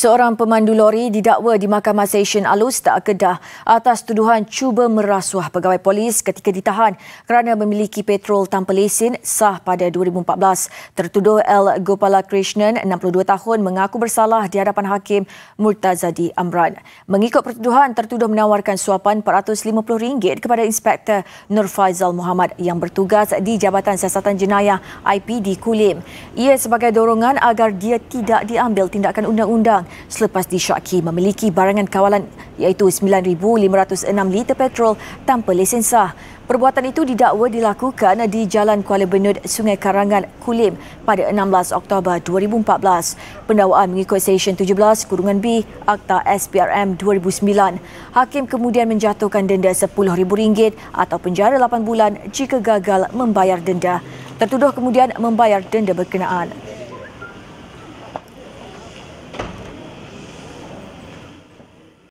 Seorang pemandu lori didakwa di Mahkamah Session Alus tak kedah atas tuduhan cuba merasuah pegawai polis ketika ditahan kerana memiliki petrol tanpa lesen sah pada 2014. Tertuduh L. Gopala Krishnan, 62 tahun, mengaku bersalah di hadapan Hakim Murtazadi Amran. Mengikut pertuduhan, tertuduh menawarkan suapan RM450 kepada Inspektor Nur Faizal Muhammad yang bertugas di Jabatan Siasatan Jenayah IPD Kulim. Ia sebagai dorongan agar dia tidak diambil tindakan undang-undang selepas disyaki memiliki barangan kawalan iaitu 9,506 liter petrol tanpa lesen sah. Perbuatan itu didakwa dilakukan di Jalan Kuala Benut, Sungai Karangan, Kulim pada 16 Oktober 2014. Pendakwaan mengikut Seksyen 17, Kurungan B, Akta SPRM 2009. Hakim kemudian menjatuhkan denda RM10,000 atau penjara 8 bulan jika gagal membayar denda. Tertuduh kemudian membayar denda berkenaan.